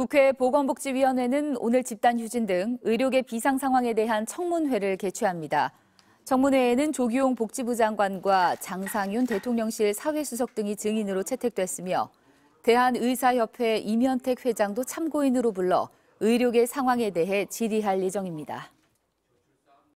국회 보건복지위원회는 오늘 집단 휴진 등 의료계 비상 상황에 대한 청문회를 개최합니다. 청문회에는 조기용 복지부 장관과 장상윤 대통령실 사회수석 등이 증인으로 채택됐으며 대한의사협회 임현택 회장도 참고인으로 불러 의료계 상황에 대해 질의할 예정입니다.